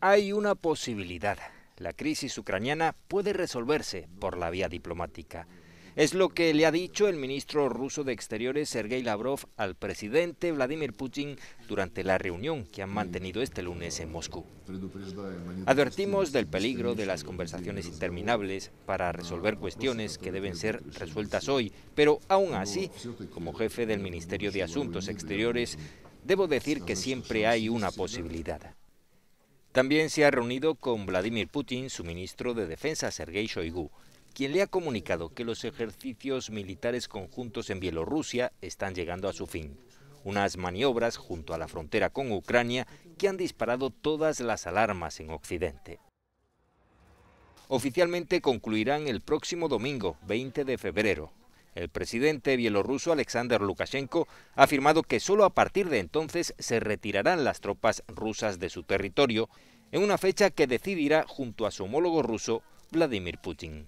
Hay una posibilidad. La crisis ucraniana puede resolverse por la vía diplomática. Es lo que le ha dicho el ministro ruso de Exteriores Sergei Lavrov al presidente Vladimir Putin durante la reunión que han mantenido este lunes en Moscú. Advertimos del peligro de las conversaciones interminables para resolver cuestiones que deben ser resueltas hoy, pero aún así, como jefe del Ministerio de Asuntos Exteriores, Debo decir que siempre hay una posibilidad. También se ha reunido con Vladimir Putin, su ministro de Defensa, Sergei Shoigu, quien le ha comunicado que los ejercicios militares conjuntos en Bielorrusia están llegando a su fin. Unas maniobras junto a la frontera con Ucrania que han disparado todas las alarmas en Occidente. Oficialmente concluirán el próximo domingo, 20 de febrero, el presidente bielorruso Alexander Lukashenko ha afirmado que solo a partir de entonces se retirarán las tropas rusas de su territorio, en una fecha que decidirá junto a su homólogo ruso Vladimir Putin.